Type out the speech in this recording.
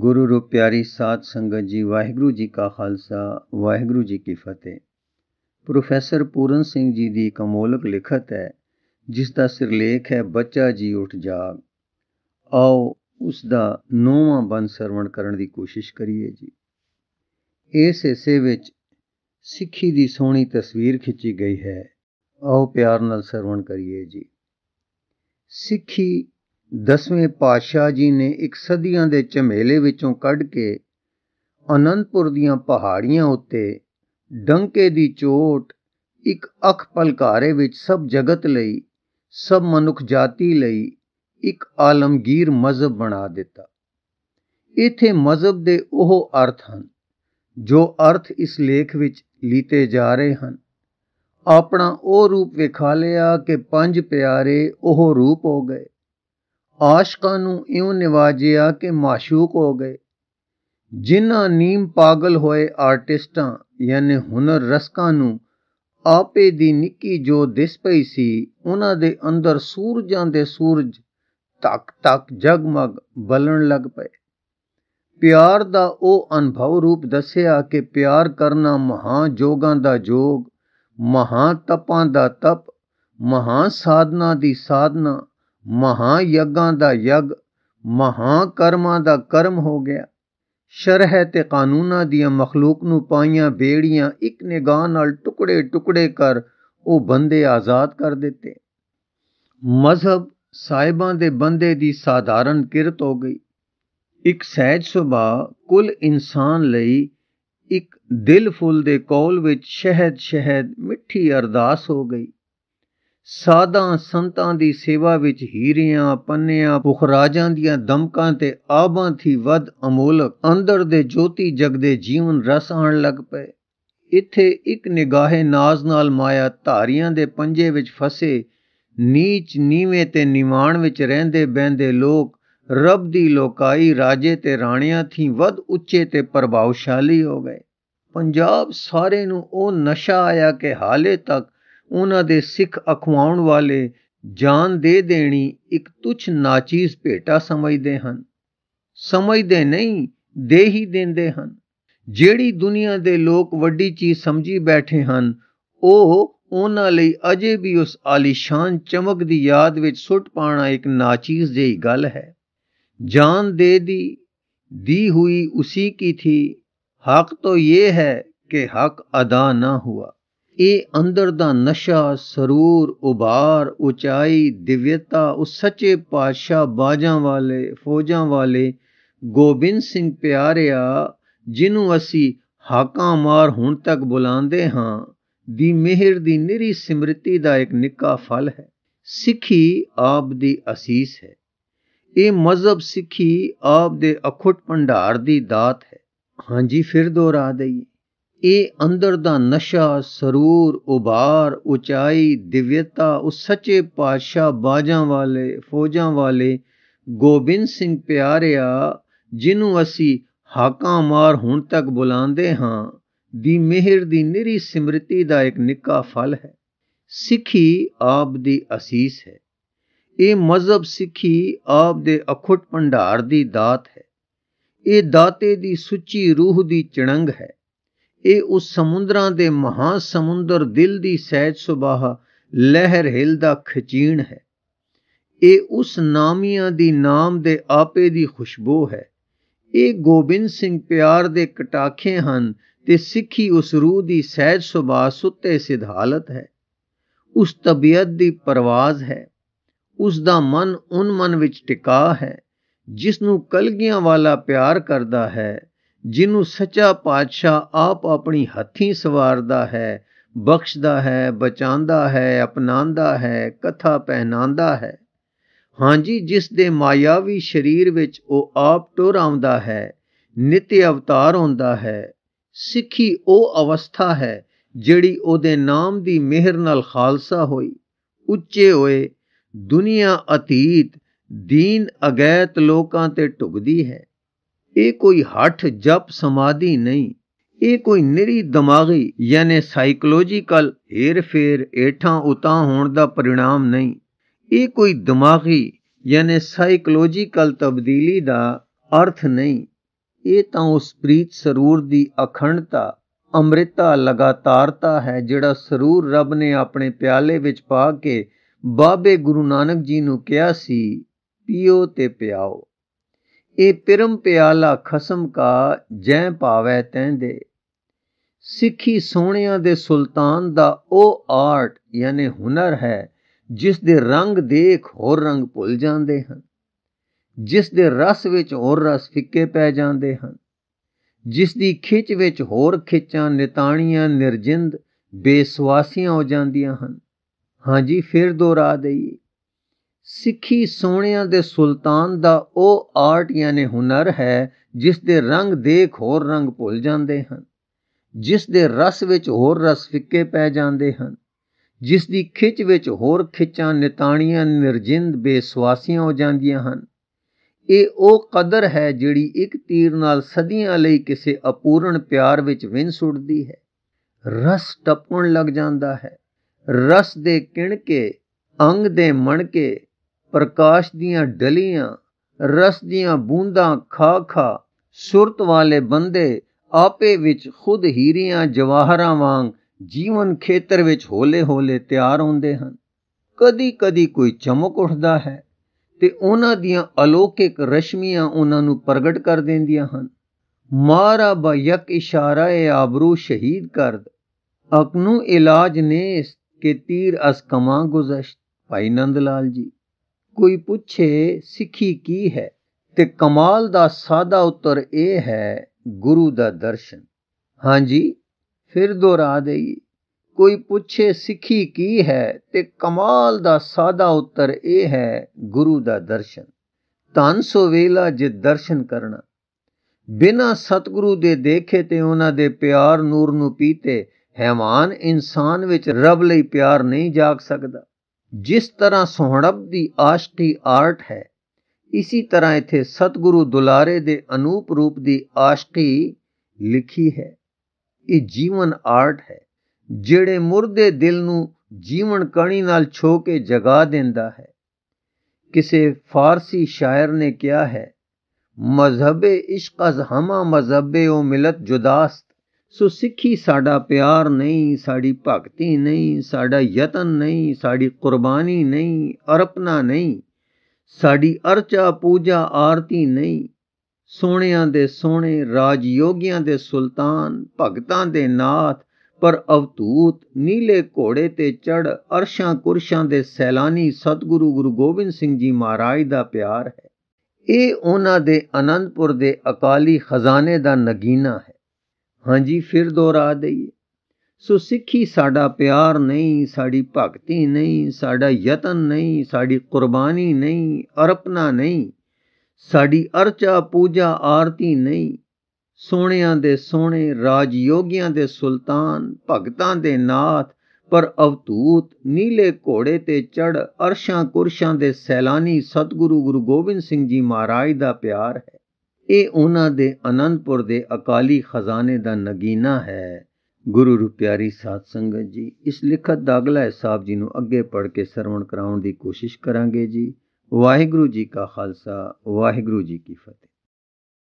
ਗੁਰੂ ਰੂਪ ਪਿਆਰੀ ਸਾਧ ਸੰਗਤ ਜੀ ਵਾਹਿਗੁਰੂ ਜੀ ਕਾ ਖਾਲਸਾ ਵਾਹਿਗੁਰੂ ਜੀ ਕੀ ਫਤਿਹ ਪ੍ਰੋਫੈਸਰ ਪੂਰਨ ਸਿੰਘ ਜੀ ਦੀ ਕਮੋਲਕ ਲਿਖਤ ਹੈ ਜਿਸ ਦਾ ਸਿਰਲੇਖ ਹੈ ਬੱਚਾ ਜੀ ਉੱਠ ਜਾਗ ਆਓ ਉਸ ਦਾ ਨੌਵਾਂ ਬੰਦ ਸਰਵਣ ਕਰਨ ਦੀ ਕੋਸ਼ਿਸ਼ ਕਰੀਏ ਜੀ ਇਸ ਹਿੱਸੇ ਵਿੱਚ ਸਿੱਖੀ ਦੀ ਸੋਹਣੀ ਤਸਵੀਰ ਖਿੱਚੀ ਗਈ ਹੈ ਆਓ ਪਿਆਰ ਨਾਲ ਸਰਵਣ ਕਰੀਏ ਜੀ ਸਿੱਖੀ ਦਸਵੇਂ ਪਾਤਸ਼ਾਹ ਜੀ ਨੇ ਇੱਕ ਸਦੀਆਂ ਦੇ ਝਮੇਲੇ ਵਿੱਚੋਂ ਕੱਢ ਕੇ ਅਨੰਦਪੁਰ ਦੀਆਂ ਪਹਾੜੀਆਂ ਉੱਤੇ ਡੰਕੇ ਦੀ ਚੋਟ ਇੱਕ ਅੱਖ ਪਲਕਾਰੇ ਵਿੱਚ ਸਭ ਜਗਤ ਲਈ ਸਭ ਮਨੁੱਖ ਜਾਤੀ ਲਈ ਇੱਕ ਆਲਮਗੀਰ ਮਜ਼ਬ ਬਣਾ ਦਿੱਤਾ ਇਥੇ ਮਜ਼ਬ ਦੇ ਉਹ ਅਰਥ ਹਨ ਜੋ ਅਰਥ ਇਸ ਲੇਖ ਵਿੱਚ ਲੀਤੇ ਜਾ ਰਹੇ ਹਨ ਆਪਣਾ ਉਹ ਰੂਪ ਵਿਖਾ ਲਿਆ ਕਿ ਪੰਜ ਪਿਆਰੇ ਉਹ ਰੂਪ ਹੋ ਗਏ ਆਸ਼ਕਾਂ ਨੂੰ ਇਉਂ ਨਿਵਾਜਿਆ ਕਿ ਮਾਸ਼ੂਕ ਹੋ ਗਏ ਜਿਨ੍ਹਾਂ ਨੀਮ ਪਾਗਲ ਹੋਏ ਆਰਟਿਸਟਾਂ ਯਾਨੀ ਹੁਨਰ ਰਸਕਾਂ ਨੂੰ ਆਪੇ ਦੀ ਨਿੱਕੀ ਜੋ ਦਿਸ ਪਈ ਸੀ ਉਹਨਾਂ ਦੇ ਅੰਦਰ ਸੂਰਜਾਂ ਦੇ ਸੂਰਜ ਤੱਕ ਤੱਕ ਜਗਮਗ ਬਲਣ ਲੱਗ ਪਏ ਪਿਆਰ ਦਾ ਉਹ ਅਨੁਭਵ ਰੂਪ ਦੱਸਿਆ ਕਿ ਪਿਆਰ ਕਰਨਾ ਮਹਾ ਜੋਗਾਂ ਦਾ ਜੋਗ ਮਹਾ ਤਪਾਂ ਦਾ ਤਪ ਮਹਾ ਸਾਧਨਾ ਦੀ ਸਾਧਨਾ ਮਹਾ ਯੱਗਾਂ ਦਾ ਯੱਗ ਮਹਾ ਕਰਮਾਂ ਦਾ ਕਰਮ ਹੋ ਗਿਆ ਸ਼ਰਹ ਤੇ ਕਾਨੂੰਨਾਂ ਦੀਆਂ ਮਖਲੂਕ ਨੂੰ ਪਾਈਆਂ ਬੇੜੀਆਂ ਇੱਕ ਨਿਗਾਹ ਨਾਲ ਟੁਕੜੇ ਟੁਕੜੇ ਕਰ ਉਹ ਬੰਦੇ ਆਜ਼ਾਦ ਕਰ ਦਿੱਤੇ ਮਜ਼ਹਬ ਸਾਇਬਾਂ ਦੇ ਬੰਦੇ ਦੀ ਸਾਧਾਰਨ ਕਿਰਤ ਹੋ ਗਈ ਇੱਕ ਸਹਿਜ ਸੁਭਾ ਕੁੱਲ ਇਨਸਾਨ ਲਈ ਇੱਕ ਦਿਲ ਫੁੱਲ ਦੇ ਕੌਲ ਵਿੱਚ ਸ਼ਹਿਦ ਸ਼ਹਿਦ ਮਿੱਠੀ ਅਰਦਾਸ ਹੋ ਗਈ ਸਾਧਾਂ ਸੰਤਾਂ ਦੀ ਸੇਵਾ ਵਿੱਚ ਹੀਰਿਆਂ ਪੰਨਿਆਂ ਪੁਖਰਾਜਾਂ ਦੀਆਂ ਦਮਕਾਂ ਤੇ ਆਬਾਂ ਥੀ ਵੱਧ ਅਮੋਲਕ ਅੰਦਰ ਦੇ ਜੋਤੀ ਜਗ ਦੇ ਜੀਵਨ ਰਸ ਆਣ ਲੱਗ ਪਏ ਇੱਥੇ ਇੱਕ ਨਿਗਾਹੇ ਨਾਜ਼ ਨਾਲ ਮਾਇਆ ਧਾਰੀਆਂ ਦੇ ਪੰਜੇ ਵਿੱਚ ਫਸੇ ਨੀਚ ਨੀਵੇਂ ਤੇ ਨਿਮਾਣ ਵਿੱਚ ਰਹਿੰਦੇ ਬੈੰਦੇ ਲੋਕ ਰੱਬ ਦੀ ਲੋਕਾਈ ਰਾਜੇ ਤੇ ਰਾਣੀਆਂ ਥੀ ਵੱਧ ਉੱਚੇ ਤੇ ਪ੍ਰਭਾਵਸ਼ਾਲੀ ਹੋ ਗਏ ਪੰਜਾਬ ਸਾਰੇ ਨੂੰ ਉਹ ਨਸ਼ਾ ਆਇਆ ਕਿ ਹਾਲੇ ਤੱਕ ਉਹਨਾਂ ਦੇ ਸਿੱਖ ਅਖਵਾਉਣ ਵਾਲੇ ਜਾਨ ਦੇ ਦੇਣੀ ਇੱਕ ਤੁਛ ਨਾਚੀਜ਼ ਭੇਟਾ ਸਮਝਦੇ ਹਨ ਸਮਝਦੇ ਨਹੀਂ ਦੇ ਹੀ ਦਿੰਦੇ ਹਨ ਜਿਹੜੀ ਦੁਨੀਆ ਦੇ ਲੋਕ ਵੱਡੀ ਚੀਜ਼ ਸਮਝੀ ਬੈਠੇ ਹਨ ਉਹ ਉਹਨਾਂ ਲਈ ਅਜੇ ਵੀ ਉਸ ਆਲੀਸ਼ਾਨ ਚਮਕ ਦੀ ਯਾਦ ਵਿੱਚ ਸੁੱਟ ਪਾਣਾ ਇੱਕ ਨਾਚੀਜ਼ ਜਿਹੀ ਗੱਲ ਹੈ ਜਾਨ ਦੇ ਦੀ ਦੀ ਹੋਈ ਉਸੇ ਕੀ ਥੀ ਹੱਕ ਤੋ ਇਹ ਹੈ ਕਿ ਹੱਕ ਅਦਾ ਨਾ हुआ ਇਹ ਅੰਦਰ ਦਾ ਨਸ਼ਾ ਸਰੂਰ ਉਬਾਰ ਉਚਾਈ ਦਿਵਯਤਾ ਉਸ ਸੱਚੇ ਪਾਤਸ਼ਾਹ ਬਾਜਾਂ ਵਾਲੇ ਫੌਜਾਂ ਵਾਲੇ ਗੋਬਿੰਦ ਸਿੰਘ ਪਿਆਰਿਆ ਜਿਹਨੂੰ ਅਸੀਂ ਹਾਕਾਂ ਮਾਰ ਹੁਣ ਤੱਕ ਬੁਲਾਉਂਦੇ ਹਾਂ ਦੀ ਮਿਹਰ ਦੀ ਨਿਰੀ ਸਿਮਰਤੀ ਦਾ ਇੱਕ ਨਿੱਕਾ ਫਲ ਹੈ ਸਿੱਖੀ ਆਪ ਦੀ ਅਸੀਸ ਹੈ ਇਹ ਮਜ਼ਹਬ ਸਿੱਖੀ ਆਪ ਦੇ ਅਖੁੱਟ ਭੰਡਾਰ ਦੀ ਦਾਤ ਹੈ ਹਾਂਜੀ ਫਿਰ ਦੁਹਰਾ ਦਈਏ ਇਹ ਅੰਦਰ ਦਾ ਨਸ਼ਾ ਸਰੂਰ ਉਬਾਰ ਉਚਾਈ ਦਿਵਯਤਾ ਉਸ ਸੱਚੇ ਪਾਤਸ਼ਾਹ ਬਾਜਾਂ ਵਾਲੇ ਫੌਜਾਂ ਵਾਲੇ ਗੋਬਿੰਦ ਸਿੰਘ ਪਿਆਰਿਆ ਜਿਹਨੂੰ ਅਸੀਂ ਹਾਕਾਂ ਮਾਰ ਹੁਣ ਤੱਕ ਬੁਲਾਉਂਦੇ ਹਾਂ ਦੀ ਮਿਹਰ ਦੀ ਨਿਰੀ ਸਿਮਰਤੀ ਦਾ ਇੱਕ ਨਿੱਕਾ ਫਲ ਹੈ ਸਿੱਖੀ ਆਪ ਦੀ ਅਸੀਸ ਹੈ ਇਹ ਮਜ਼ਹਬ ਸਿੱਖੀ ਆਪ ਦੇ ਅਖੁੱਟ ਭੰਡਾਰ ਦੀ ਦਾਤ ਹੈ ਇਹ ਦਾਤੇ ਦੀ ਸੁੱਚੀ ਰੂਹ ਦੀ ਚਣੰਗ ਹੈ ਇਹ ਉਸ ਸਮੁੰਦਰਾਂ ਦੇ ਮਹਾ ਸਮੁੰਦਰ ਦਿਲ ਦੀ ਸਹਿਜ ਸੁਬਾਹ ਲਹਿਰ ਹਿਲਦਾ ਖਚੀਣ ਹੈ ਇਹ ਉਸ ਨਾਮੀਆਂ ਦੀ ਨਾਮ ਦੇ ਆਪੇ ਦੀ ਖੁਸ਼ਬੂ ਹੈ ਇਹ ਗੋਬਿੰਦ ਸਿੰਘ ਪਿਆਰ ਦੇ ਕਟਾਖੇ ਹਨ ਤੇ ਸਿੱਖੀ ਉਸ ਰੂਹ ਦੀ ਸਹਿਜ ਸੁਬਾਹ ਸੁੱਤੇ ਸਿਧਾਲਤ ਹੈ ਉਸ ਤਬੀਅਤ ਦੀ ਪਰਵਾਜ਼ ਹੈ ਉਸ ਦਾ ਮਨ ਉਨ ਮਨ ਵਿੱਚ ਟਿਕਾ ਹੈ ਜਿਸ ਨੂੰ ਕਲਗੀਆਂ ਵਾਲਾ ਪਿਆਰ ਕਰਦਾ ਹੈ ਜਿਹਨੂੰ ਸੱਚਾ ਪਾਤਸ਼ਾਹ ਆਪ ਆਪਣੀ ਹੱਥੀ ਸਵਾਰਦਾ ਹੈ ਬਖਸ਼ਦਾ ਹੈ ਬਚਾਉਂਦਾ ਹੈ ਅਪਣਾਉਂਦਾ ਹੈ ਕਥਾ ਪਹਿਨਾਉਂਦਾ ਹੈ ਹਾਂਜੀ ਜਿਸ ਦੇ ਮਾਇਆਵੀ ਸਰੀਰ ਵਿੱਚ ਉਹ ਆਪ ਟੁਰ ਆਉਂਦਾ ਹੈ ਨਿਤ ਅਵਤਾਰ ਹੁੰਦਾ ਹੈ ਸਿੱਖੀ ਉਹ ਅਵਸਥਾ ਹੈ ਜਿਹੜੀ ਉਹਦੇ ਨਾਮ ਦੀ ਮਿਹਰ ਨਾਲ ਖਾਲਸਾ ਹੋਈ ਉੱਚੇ ਹੋਏ ਦੁਨੀਆ ਅਤੀਤ ਦੀਨ ਅਗੈਤ ਲੋਕਾਂ ਤੇ ਟੁਕਦੀ ਹੈ ਇਹ ਕੋਈ ਹੱਠ ਜਪ ਸਮਾਧੀ ਨਹੀਂ ਇਹ ਕੋਈ ਨਿਰੀ ਦਿਮਾਗੀ ਯਾਨੀ ਸਾਈਕੋਲੋਜੀਕਲ ਹੇਰ-ਫੇਰ ਏਠਾਂ ਉਤਾਂ ਹੋਣ ਦਾ ਪਰਿਣਾਮ ਨਹੀਂ ਇਹ ਕੋਈ ਦਿਮਾਗੀ ਯਾਨੀ ਸਾਈਕੋਲੋਜੀਕਲ ਤਬਦੀਲੀ ਦਾ ਅਰਥ ਨਹੀਂ ਇਹ ਤਾਂ ਉਸ ਪ੍ਰੀਤ ਸਰੂਰ ਦੀ ਅਖੰਡਤਾ ਅੰਮ੍ਰਿਤਾ ਲਗਾਤਾਰਤਾ ਹੈ ਜਿਹੜਾ ਸਰੂਰ ਰੱਬ ਨੇ ਆਪਣੇ ਪਿਆਲੇ ਵਿੱਚ ਪਾ ਕੇ ਬਾਬੇ ਗੁਰੂ ਨਾਨਕ ਜੀ ਨੂੰ ਕਿਹਾ ਸੀ ਪੀਓ ਤੇ ਪਿਆਓ ਇਹ ਪਿਰਮ ਪਿਆਲਾ ਖਸਮ ਕਾ ਜੈ ਪਾਵੇ ਤੈਂਦੇ ਸਿੱਖੀ ਸੋਹਣਿਆਂ ਦੇ ਸੁਲਤਾਨ ਦਾ ਉਹ ਆਰਟ ਯਾਨੀ ਹੁਨਰ ਹੈ ਜਿਸ ਦੇ ਰੰਗ ਦੇਖ ਹੋਰ ਰੰਗ ਭੁੱਲ ਜਾਂਦੇ ਹਨ ਜਿਸ ਦੇ ਰਸ ਵਿੱਚ ਹੋਰ ਰਸ ਫਿੱਕੇ ਪੈ ਜਾਂਦੇ ਹਨ ਜਿਸ ਦੀ ਖਿੱਚ ਵਿੱਚ ਹੋਰ ਖਿੱਚਾਂ ਨਿਤਾਣੀਆਂ ਨਿਰਜਿੰਦ ਬੇਸਵਾਸੀਆਂ ਹੋ ਜਾਂਦੀਆਂ ਹਨ ਹਾਂਜੀ ਫਿਰ ਦੁਹਰਾ ਦਈਏ ਸਿੱਖੀ ਸੋਹਣਿਆਂ ਦੇ ਸੁਲਤਾਨ ਦਾ ਉਹ ਆਰਟ ਯਾਨੀ ਹੁਨਰ ਹੈ ਜਿਸ ਦੇ ਰੰਗ ਦੇਖ ਹੋਰ ਰੰਗ ਭੁੱਲ ਜਾਂਦੇ ਹਨ ਜਿਸ ਦੇ ਰਸ ਵਿੱਚ ਹੋਰ ਰਸ ਫਿੱਕੇ ਪੈ ਜਾਂਦੇ ਹਨ ਜਿਸ ਦੀ ਖਿੱਚ ਵਿੱਚ ਹੋਰ ਖਿੱਚਾਂ ਨਿਤਾਣੀਆਂ ਨਿਰਜਿੰਦ ਬੇਸਵਾਸੀਆਂ ਹੋ ਜਾਂਦੀਆਂ ਹਨ ਇਹ ਉਹ ਕਦਰ ਹੈ ਜਿਹੜੀ ਇੱਕ ਤੀਰ ਨਾਲ ਸਦੀਆਂ ਲਈ ਕਿਸੇ ਅਪੂਰਨ ਪਿਆਰ ਵਿੱਚ ਵਿੰਨ ਸੁੱਟਦੀ ਹੈ ਰਸ ਟੱਪਣ ਲੱਗ ਜਾਂਦਾ ਹੈ ਰਸ ਦੇ ਕਿਣ ਕੇ ਅੰਗ ਦੇ ਮਣ ਕੇ ਪ੍ਰਕਾਸ਼ ਦੀਆਂ ਡਲੀਆਂ ਰਸ ਦੀਆਂ ਬੂੰਦਾਂ ਖਾ ਖਾ ਸੁਰਤ ਵਾਲੇ ਬੰਦੇ ਆਪੇ ਵਿੱਚ ਖੁਦ ਹੀਰੀਆਂ ਜਵਾਹਰਾਂ ਵਾਂਗ ਜੀਵਨ ਖੇਤਰ ਵਿੱਚ ਹੌਲੇ-ਹੌਲੇ ਤਿਆਰ ਹੁੰਦੇ ਹਨ ਕਦੀ-ਕਦੀ ਕੋਈ ਚਮਕ ਉੱਠਦਾ ਹੈ ਤੇ ਉਹਨਾਂ ਦੀਆਂ ਅਲੋਕਿਕ ਰਸ਼ਮੀਆਂ ਉਹਨਾਂ ਨੂੰ ਪ੍ਰਗਟ ਕਰ ਦਿੰਦੀਆਂ ਹਨ ਮਾਰਾ ਬ ਇੱਕ ਇਸ਼ਾਰਾ ਹੈ ਆਬਰੂ ਸ਼ਹੀਦ ਕਰਦ ਅਕਨੂ ਇਲਾਜ ਨੇ ਕਿ ਤੀਰ ਅਸ ਕਮਾ ਗੁਜ਼ਸ਼ਤ ਭਾਈ ਨੰਦ ਲਾਲ ਜੀ ਕੋਈ ਪੁੱਛੇ ਸਿੱਖੀ ਕੀ ਹੈ ਤੇ ਕਮਾਲ ਦਾ ਸਾਦਾ ਉੱਤਰ ਇਹ ਹੈ ਗੁਰੂ ਦਾ ਦਰਸ਼ਨ ਹਾਂਜੀ ਫਿਰ ਦੁਹਰਾ ਦੇਈ ਕੋਈ ਪੁੱਛੇ ਸਿੱਖੀ ਕੀ ਹੈ ਤੇ ਕਮਾਲ ਦਾ ਸਾਦਾ ਉੱਤਰ ਇਹ ਹੈ ਗੁਰੂ ਦਾ ਦਰਸ਼ਨ ਤਨ ਸੋ ਵੇਲਾ ਜੇ ਦਰਸ਼ਨ ਕਰਨਾ ਬਿਨਾ ਸਤਿਗੁਰੂ ਦੇ ਦੇਖੇ ਤੇ ਉਹਨਾਂ ਦੇ ਪਿਆਰ ਨੂਰ ਨੂੰ ਪੀਤੇ ਹੈਵਾਨ ਇਨਸਾਨ ਵਿੱਚ ਰੱਬ ਲਈ ਪਿਆਰ ਨਹੀਂ ਜਾਗ ਸਕਦਾ ਜਿਸ ਤਰ੍ਹਾਂ ਸੋਹਣਬ ਦੀ ਆਸ਼ਟੀ ਆਰਟ ਹੈ ਇਸੇ ਤਰ੍ਹਾਂ ਇੱਥੇ ਸਤਿਗੁਰੂ ਦੁਲਾਰੇ ਦੇ ਅਨੂਪ ਰੂਪ ਦੀ ਆਸ਼ਟੀ ਲਿਖੀ ਹੈ ਇਹ ਜੀਵਨ ਆਰਟ ਹੈ ਜਿਹੜੇ ਮੁਰਦੇ ਦਿਲ ਨੂੰ ਜੀਵਨ ਕਣੀ ਨਾਲ ਛੋ ਕੇ ਜਗਾ ਦਿੰਦਾ ਹੈ ਕਿਸੇ ਫਾਰਸੀ ਸ਼ਾਇਰ ਨੇ ਕਿਹਾ ਹੈ ਮਜ਼ਹਬ ਏ ਇਸ਼ਕ ਅਜ਼ ਹਮਾ ਮਜ਼ਹਬ ਏ ਮਿਲਤ ਜੁਦਾਸ ਸੋ ਸਿੱਖੀ ਸਾਡਾ ਪਿਆਰ ਨਹੀਂ ਸਾਡੀ ਭਗਤੀ ਨਹੀਂ ਸਾਡਾ ਯਤਨ ਨਹੀਂ ਸਾਡੀ ਕੁਰਬਾਨੀ ਨਹੀਂ ਅਰਪਣਾ ਨਹੀਂ ਸਾਡੀ ਅਰਚਾ ਪੂਜਾ ਆਰਤੀ ਨਹੀਂ ਸੋਹਣਿਆਂ ਦੇ ਸੋਹਣੇ ਰਾਜ ਯੋਗੀਆਂ ਦੇ ਸੁਲਤਾਨ ਭਗਤਾਂ ਦੇ ਨਾਥ ਪਰ ਅਵਤੂਤ ਨੀਲੇ ਘੋੜੇ ਤੇ ਚੜ ਅਰਸ਼ਾਂ ਕੁਰਸ਼ਾਂ ਦੇ ਸੈਲਾਨੀ ਸਤਿਗੁਰੂ ਗੁਰੂ ਗੋਬਿੰਦ ਸਿੰਘ ਜੀ ਮਹਾਰਾਜ ਦਾ ਪਿਆਰ ਹੈ ਇਹ ਉਹਨਾਂ ਦੇ ਅਨੰਦਪੁਰ ਦੇ ਅਕਾਲੀ ਖਜ਼ਾਨੇ ਦਾ ਨਗੀਨਾ ਹੈ ਹਾਂਜੀ ਫਿਰ ਦੁਹਰਾ ਦਈਏ ਸੋ ਸਿੱਖੀ ਸਾਡਾ ਪਿਆਰ ਨਹੀਂ ਸਾਡੀ ਭਗਤੀ ਨਹੀਂ ਸਾਡਾ ਯਤਨ ਨਹੀਂ ਸਾਡੀ ਕੁਰਬਾਨੀ ਨਹੀਂ ਅਰਪਣਾ ਨਹੀਂ ਸਾਡੀ ਅਰਚਾ ਪੂਜਾ ਆਰਤੀ ਨਹੀਂ ਸੋਹਣਿਆਂ ਦੇ ਸੋਹਣੇ ਰਾਜ ਯੋਗੀਆਂ ਦੇ ਸੁਲਤਾਨ ਭਗਤਾਂ ਦੇ ਨਾਥ ਪਰ ਅਵਤੂਤ ਨੀਲੇ ਘੋੜੇ ਤੇ ਚੜ ਅਰਸ਼ਾਂ ਕੁਰਸ਼ਾਂ ਦੇ ਸੈਲਾਨੀ ਸਤਿਗੁਰੂ ਗੁਰੂ ਗੋਬਿੰਦ ਸਿੰਘ ਜੀ ਮਹਾਰਾਜ ਦਾ ਪਿਆਰ ਹੈ ਇਹ ਉਹਨਾਂ ਦੇ ਅਨੰਦਪੁਰ ਦੇ ਅਕਾਲੀ ਖਜ਼ਾਨੇ ਦਾ ਨਗੀਨਾ ਹੈ ਗੁਰੂ ਰੁਪਿਆਰੀ ਸਾਧ ਸੰਗਤ ਜੀ ਇਸ ਲਿਖਤ ਦਾ ਅਗਲਾ ਹਿਸਾਬ ਜੀ ਨੂੰ ਅੱਗੇ ਪੜ੍ਹ ਕੇ ਸਰਵਣ ਕਰਾਉਣ ਦੀ ਕੋਸ਼ਿਸ਼ ਕਰਾਂਗੇ ਜੀ ਵਾਹਿਗੁਰੂ ਜੀ ਕਾ ਖਾਲਸਾ ਵਾਹਿਗੁਰੂ ਜੀ ਕੀ ਫਤਿਹ